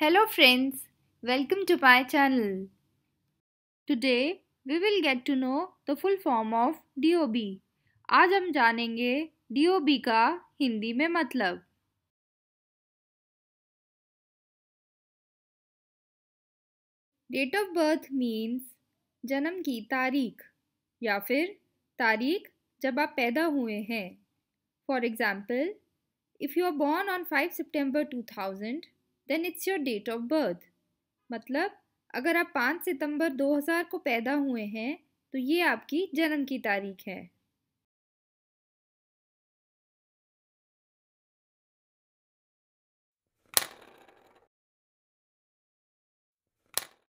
Hello friends, welcome to my channel. Today we will get to know the full form of DOB. आज हम जानेंगे DOB का हिंदी में मतलब डेट ऑफ बर्थ मीन्स जन्म की तारीख या फिर तारीख जब आप पैदा हुए हैं for example if you are born on five September two thousand then it's your date of birth मतलब अगर आप पाँच सितंबर 2000 को पैदा हुए हैं तो ये आपकी जन्म की तारीख है